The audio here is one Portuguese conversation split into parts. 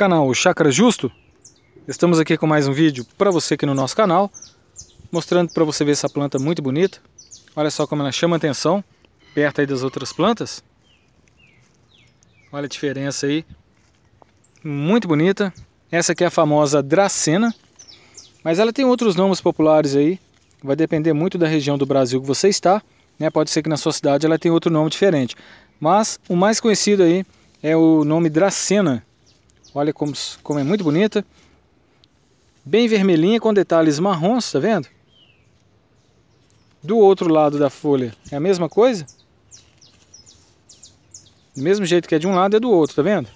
canal Chakra Justo. Estamos aqui com mais um vídeo para você aqui no nosso canal, mostrando para você ver essa planta muito bonita. Olha só como ela chama atenção, perto aí das outras plantas. Olha a diferença aí. Muito bonita. Essa aqui é a famosa Dracena, mas ela tem outros nomes populares aí. Vai depender muito da região do Brasil que você está. Né? Pode ser que na sua cidade ela tenha outro nome diferente. Mas o mais conhecido aí é o nome Dracena, Olha como, como é muito bonita. Bem vermelhinha com detalhes marrons, tá vendo? Do outro lado da folha é a mesma coisa. Do mesmo jeito que é de um lado é do outro, tá vendo?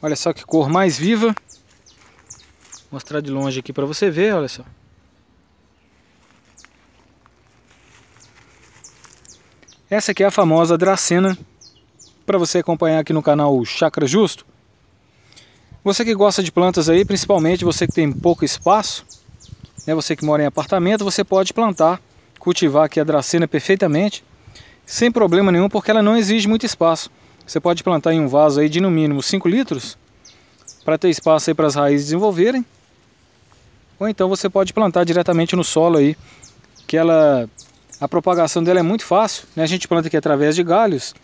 Olha só que cor mais viva. Vou mostrar de longe aqui para você ver, olha só. Essa aqui é a famosa Dracena para você acompanhar aqui no canal Chakra Justo. Você que gosta de plantas aí, principalmente você que tem pouco espaço, né, você que mora em apartamento, você pode plantar, cultivar aqui a dracena perfeitamente, sem problema nenhum, porque ela não exige muito espaço. Você pode plantar em um vaso aí de no mínimo 5 litros, para ter espaço aí para as raízes desenvolverem. Ou então você pode plantar diretamente no solo aí, que ela a propagação dela é muito fácil, né? A gente planta aqui através de galhos,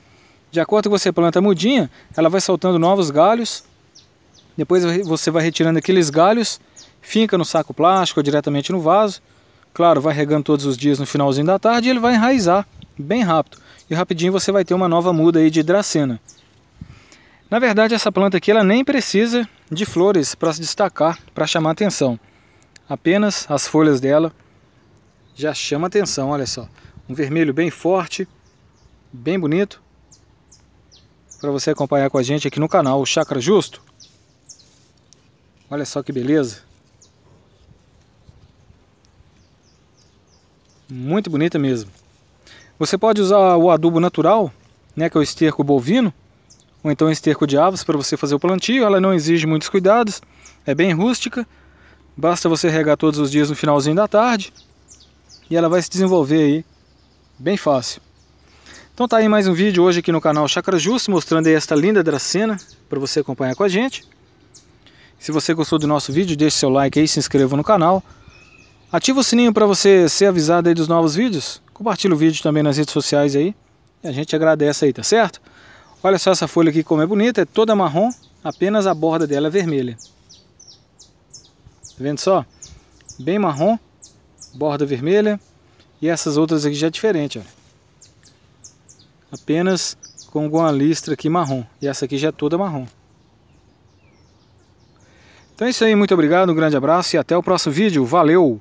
de acordo com você planta a mudinha, ela vai soltando novos galhos. Depois você vai retirando aqueles galhos, finca no saco plástico ou diretamente no vaso. Claro, vai regando todos os dias no finalzinho da tarde e ele vai enraizar bem rápido. E rapidinho você vai ter uma nova muda aí de dracena. Na verdade, essa planta aqui ela nem precisa de flores para se destacar, para chamar atenção. Apenas as folhas dela já chama atenção, olha só. Um vermelho bem forte, bem bonito para você acompanhar com a gente aqui no canal o Chakra Justo. Olha só que beleza. Muito bonita mesmo. Você pode usar o adubo natural, né, que é o esterco bovino, ou então esterco de aves para você fazer o plantio. Ela não exige muitos cuidados, é bem rústica. Basta você regar todos os dias no finalzinho da tarde e ela vai se desenvolver aí bem fácil. Então tá aí mais um vídeo hoje aqui no canal Chakra Justo, mostrando aí esta linda dracena para você acompanhar com a gente. Se você gostou do nosso vídeo, deixe seu like aí, se inscreva no canal. Ativa o sininho para você ser avisado aí dos novos vídeos. Compartilha o vídeo também nas redes sociais aí. E a gente agradece aí, tá certo? Olha só essa folha aqui como é bonita, é toda marrom, apenas a borda dela é vermelha. Tá vendo só? Bem marrom, borda vermelha. E essas outras aqui já é diferente, olha apenas com uma listra aqui marrom. E essa aqui já é toda marrom. Então é isso aí, muito obrigado, um grande abraço e até o próximo vídeo. Valeu!